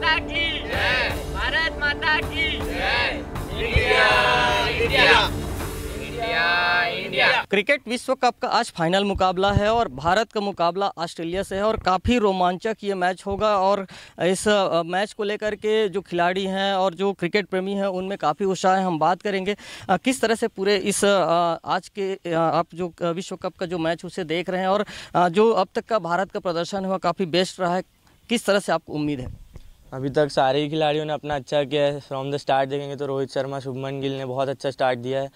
माता की भारत माता की इंडिया इंडिया क्रिकेट विश्व कप का आज फाइनल मुकाबला है और भारत का मुकाबला ऑस्ट्रेलिया से है और काफ़ी रोमांचक ये मैच होगा और इस मैच को लेकर के जो खिलाड़ी हैं और जो क्रिकेट प्रेमी हैं उनमें काफ़ी उत्साह है हम बात करेंगे किस तरह से पूरे इस आज के आप जो विश्व कप का जो मैच उसे देख रहे हैं और जो अब तक का भारत का प्रदर्शन हुआ काफ़ी बेस्ट रहा है किस तरह से आपको उम्मीद है अभी तक सारे ही खिलाड़ियों ने अपना अच्छा किया है फ्रॉम द स्टार्ट देखेंगे तो रोहित शर्मा शुभमन गिल ने बहुत अच्छा स्टार्ट दिया है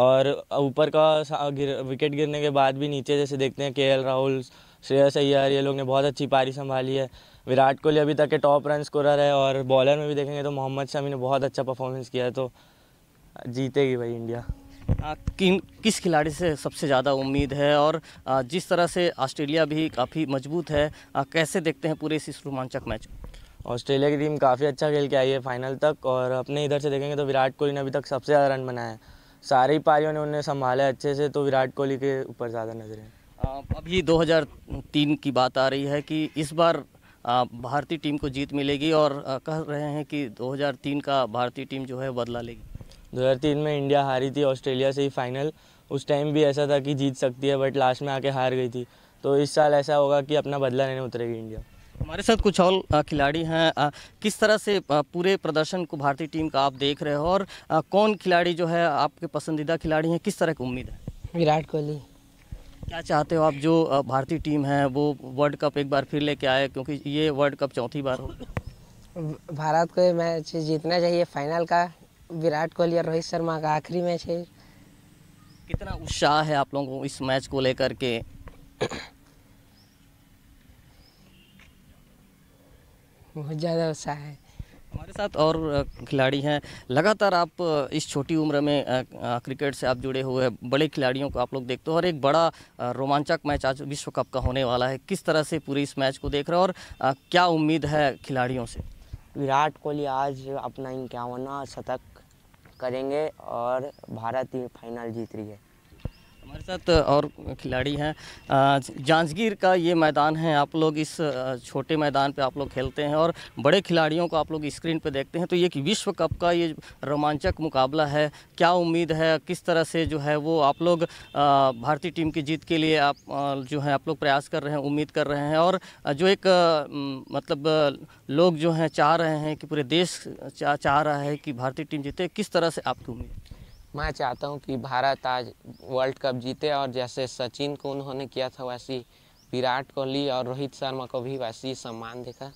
और ऊपर का गिर, विकेट गिरने के बाद भी नीचे जैसे देखते हैं के राहुल श्रेयस अय्यर ये लोग ने बहुत अच्छी पारी संभाली है विराट कोहली अभी तक के टॉप रन स्कोरर है और बॉलर में भी देखेंगे तो मोहम्मद शमी ने बहुत अच्छा परफॉर्मेंस किया है तो जीतेगी भाई इंडिया आ, कि, किस खिलाड़ी से सबसे ज़्यादा उम्मीद है और आ, जिस तरह से ऑस्ट्रेलिया भी काफ़ी मजबूत है आ, कैसे देखते हैं पूरे इस रोमांचक मैच ऑस्ट्रेलिया की टीम काफ़ी अच्छा खेल के आई है फाइनल तक और अपने इधर से देखेंगे तो विराट कोहली ने अभी तक सबसे ज़्यादा रन बनाया है सारी पारियों ने उन्हें संभाला अच्छे से तो विराट कोहली के ऊपर ज़्यादा नजर है अभी 2003 की बात आ रही है कि इस बार भारतीय टीम को जीत मिलेगी और कह रहे हैं कि 2003 का भारतीय टीम जो है बदला लेगी 2003 में इंडिया हारी थी ऑस्ट्रेलिया से ही फाइनल उस टाइम भी ऐसा था कि जीत सकती है बट लास्ट में आके हार गई थी तो इस साल ऐसा होगा कि अपना बदला लेने उतरेगी इंडिया हमारे साथ कुछ और खिलाड़ी हैं किस तरह से पूरे प्रदर्शन को भारतीय टीम का आप देख रहे हो और कौन खिलाड़ी जो है आपके पसंदीदा खिलाड़ी हैं किस तरह की उम्मीद है विराट कोहली क्या चाहते हो आप जो भारतीय टीम है वो वर्ल्ड कप एक बार फिर लेके आए क्योंकि ये वर्ल्ड कप चौथी बार हो भारत को मैच जीतना चाहिए फाइनल का विराट कोहली और रोहित शर्मा का आखिरी मैच है कितना उत्साह है आप लोगों को इस मैच को लेकर के बहुत ज़्यादा उत्साह है हमारे साथ और खिलाड़ी हैं लगातार आप इस छोटी उम्र में क्रिकेट से आप जुड़े हुए हैं बड़े खिलाड़ियों को आप लोग देखते हो और एक बड़ा रोमांचक मैच आज विश्व कप का होने वाला है किस तरह से पूरी इस मैच को देख रहे हो और क्या उम्मीद है खिलाड़ियों से विराट कोहली आज अपना इक्यावनवा शतक करेंगे और भारत ये फाइनल जीत रही है हमारे साथ और खिलाड़ी हैं जांजगीर का ये मैदान है आप लोग इस छोटे मैदान पे आप लोग खेलते हैं और बड़े खिलाड़ियों को आप लोग स्क्रीन पे देखते हैं तो ये कि विश्व कप का ये रोमांचक मुकाबला है क्या उम्मीद है किस तरह से जो है वो आप लोग भारतीय टीम की जीत के लिए आप जो है आप लोग प्रयास कर रहे हैं उम्मीद कर रहे हैं और जो एक मतलब लोग जो हैं चाह रहे हैं कि पूरे देश चाह चाह रहा है कि भारतीय टीम जीते किस तरह से आपकी उम्मीद मैं चाहता हूँ कि भारत आज वर्ल्ड कप जीते और जैसे सचिन को उन्होंने किया था वैसी विराट कोहली और रोहित शर्मा को भी वैसी सम्मान देकर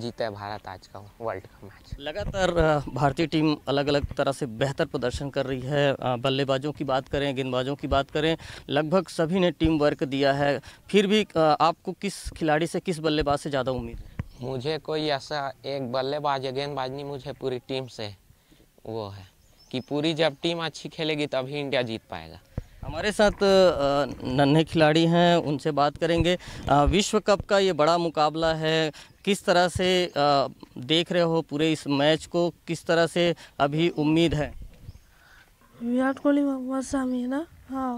जीता है भारत आज का वर्ल्ड कप मैच लगातार भारतीय टीम अलग अलग तरह से बेहतर प्रदर्शन कर रही है बल्लेबाजों की बात करें गेंदबाजों की बात करें लगभग सभी ने टीम वर्क दिया है फिर भी आपको किस खिलाड़ी से किस बल्लेबाज से ज़्यादा उम्मीद है मुझे कोई ऐसा एक बल्लेबाज या गेंदबाज नहीं मुझे पूरी टीम से वो है कि पूरी जब टीम अच्छी खेलेगी तभी इंडिया जीत पाएगा हमारे साथ नन्हे खिलाड़ी हैं उनसे बात करेंगे विश्व कप का ये बड़ा मुकाबला है किस तरह से देख रहे हो पूरे इस मैच को किस तरह से अभी उम्मीद है विराट कोहली मोहम्मद शामी है ना हाँ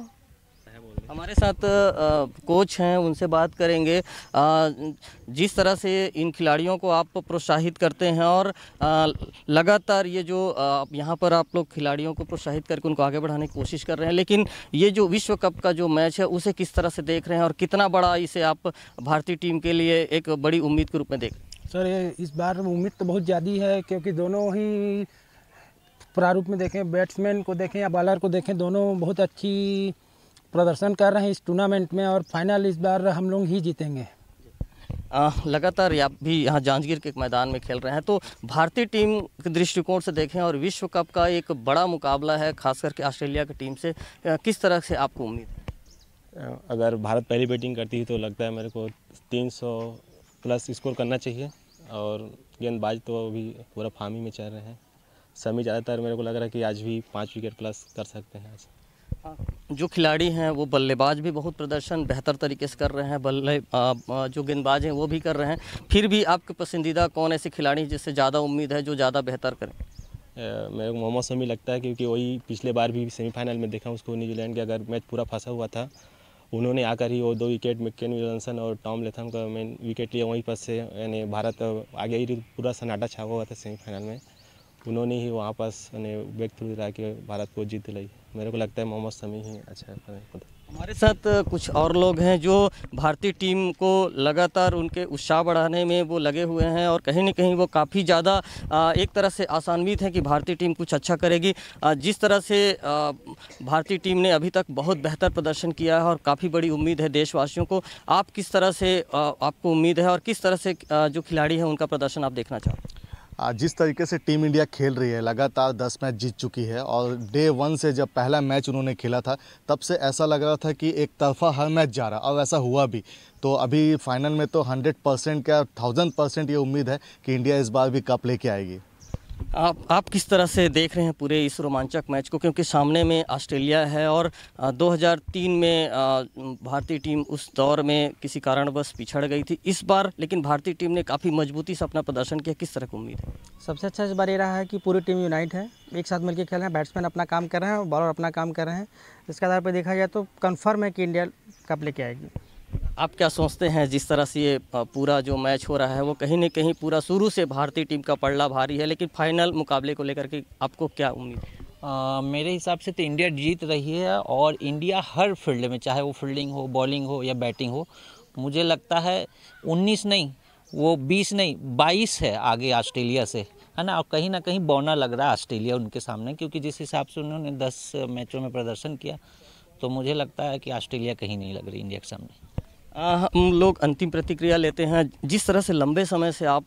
हमारे साथ कोच हैं उनसे बात करेंगे जिस तरह से इन खिलाड़ियों को आप प्रोत्साहित करते हैं और लगातार ये जो यहाँ पर आप लोग खिलाड़ियों को प्रोत्साहित करके उनको आगे बढ़ाने की कोशिश कर रहे हैं लेकिन ये जो विश्व कप का जो मैच है उसे किस तरह से देख रहे हैं और कितना बड़ा इसे आप भारतीय टीम के लिए एक बड़ी उम्मीद के रूप में देख सर इस बार उम्मीद तो बहुत ज़्यादा है क्योंकि दोनों ही प्रारूप में देखें बैट्समैन को देखें या बॉलर को देखें दोनों बहुत अच्छी प्रदर्शन कर रहे हैं इस टूर्नामेंट में और फाइनल इस बार हम लोग ही जीतेंगे लगातार आप भी यहाँ जांजगीर के मैदान में खेल रहे हैं तो भारतीय टीम के दृष्टिकोण से देखें और विश्व कप का एक बड़ा मुकाबला है खास करके ऑस्ट्रेलिया की टीम से किस तरह से आपको उम्मीद है अगर भारत पहली बैटिंग करती है तो लगता है मेरे को 300 प्लस स्कोर करना चाहिए और गेंदबाज तो अभी पूरा फार्मी में चल रहे हैं समी ज़्यादातर मेरे को लग रहा है कि आज भी पाँच विकेट प्लस कर सकते हैं आज जो खिलाड़ी हैं वो बल्लेबाज भी बहुत प्रदर्शन बेहतर तरीके से कर रहे हैं बल्ले जो गेंदबाज हैं वो भी कर रहे हैं फिर भी आपके पसंदीदा कौन ऐसे खिलाड़ी हैं जिससे ज़्यादा उम्मीद है जो ज़्यादा बेहतर करें मेरे को मोहम्मद शमी लगता है क्योंकि वही पिछले बार भी सेमीफाइनल में देखा उसको न्यूजीलैंड के अगर मैच पूरा फंसा हुआ था उन्होंने आकर ही वो दो विकेट मिकेन विलसन और टॉम लेथम का मेन विकेट लिया वहीं पर से यानी भारत आगे ही पूरा सन्नाटा छा हुआ था सेमीफाइनल में उन्होंने ही वहाँ पास बैक थ्रू ला के भारत को जीत लाई मेरे को लगता है मोहम्मद शमी ही अच्छा है हमारे साथ कुछ और लोग हैं जो भारतीय टीम को लगातार उनके उत्साह बढ़ाने में वो लगे हुए हैं और कहीं ना कहीं वो काफ़ी ज़्यादा एक तरह से आसानवित हैं कि भारतीय टीम कुछ अच्छा करेगी जिस तरह से भारतीय टीम ने अभी तक बहुत बेहतर प्रदर्शन किया है और काफ़ी बड़ी उम्मीद है देशवासियों को आप किस तरह से आपको उम्मीद है और किस तरह से जो खिलाड़ी हैं उनका प्रदर्शन आप देखना हैं जिस तरीके से टीम इंडिया खेल रही है लगातार 10 मैच जीत चुकी है और डे वन से जब पहला मैच उन्होंने खेला था तब से ऐसा लग रहा था कि एक तरफा हर मैच जा रहा और ऐसा हुआ भी तो अभी फाइनल में तो 100 परसेंट क्या थाउजेंड परसेंट ये उम्मीद है कि इंडिया इस बार भी कप लेके आएगी आप आप किस तरह से देख रहे हैं पूरे इस रोमांचक मैच को क्योंकि सामने में ऑस्ट्रेलिया है और 2003 में भारतीय टीम उस दौर में किसी कारणवश पिछड़ गई थी इस बार लेकिन भारतीय टीम ने काफ़ी मजबूती से अपना प्रदर्शन किया किस तरह की उम्मीद है सबसे अच्छा इस बार ये रहा है कि पूरी टीम यूनाइट है एक साथ मिलकर खेल रहे हैं बैट्समैन अपना काम कर रहे हैं और बॉलर अपना काम कर रहे हैं इसके आधार पर देखा जाए तो कन्फर्म है कि इंडिया कप लेके आएगी आप क्या सोचते हैं जिस तरह से ये पूरा जो मैच हो रहा है वो कहीं ना कहीं पूरा शुरू से भारतीय टीम का पड़ला भारी है लेकिन फाइनल मुकाबले को लेकर के आपको क्या उम्मीद है आ, मेरे हिसाब से तो इंडिया जीत रही है और इंडिया हर फील्ड में चाहे वो फील्डिंग हो बॉलिंग हो या बैटिंग हो मुझे लगता है उन्नीस नहीं वो बीस नहीं बाईस है आगे ऑस्ट्रेलिया से है ना और कहीं ना कहीं बौना लग रहा है ऑस्ट्रेलिया उनके सामने क्योंकि जिस हिसाब से उन्होंने दस मैचों में प्रदर्शन किया तो मुझे लगता है कि ऑस्ट्रेलिया कहीं नहीं लग रही इंडिया के सामने हम लोग अंतिम प्रतिक्रिया लेते हैं जिस तरह से लंबे समय से आप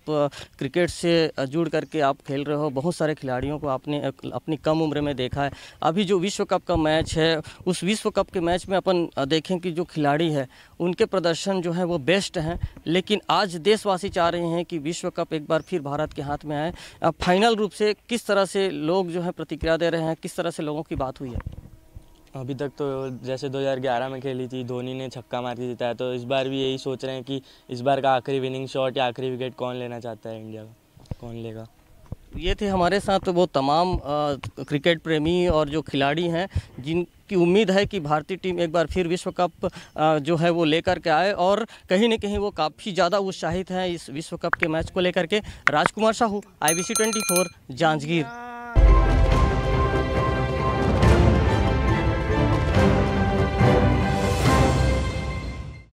क्रिकेट से जुड़ करके आप खेल रहे हो बहुत सारे खिलाड़ियों को आपने अपनी कम उम्र में देखा है अभी जो विश्व कप का मैच है उस विश्व कप के मैच में अपन देखें कि जो खिलाड़ी है उनके प्रदर्शन जो है वो बेस्ट हैं लेकिन आज देशवासी चाह रहे हैं कि विश्व कप एक बार फिर भारत के हाथ में आए फाइनल रूप से किस तरह से लोग जो है प्रतिक्रिया दे रहे हैं किस तरह से लोगों की बात हुई है अभी तक तो जैसे 2011 में खेली थी धोनी ने छक्का मार के जीता है तो इस बार भी यही सोच रहे हैं कि इस बार का आखिरी विनिंग शॉट या आखिरी विकेट कौन लेना चाहता है इंडिया का कौन लेगा ये थे हमारे साथ तो वो तमाम आ, क्रिकेट प्रेमी और जो खिलाड़ी हैं जिनकी उम्मीद है कि भारतीय टीम एक बार फिर विश्व कप आ, जो है वो लेकर के आए और कहीं ना कहीं वो काफ़ी ज़्यादा उत्साहित हैं इस विश्व कप के मैच को लेकर के Rajkumar Sahu I B C twenty four Janjgir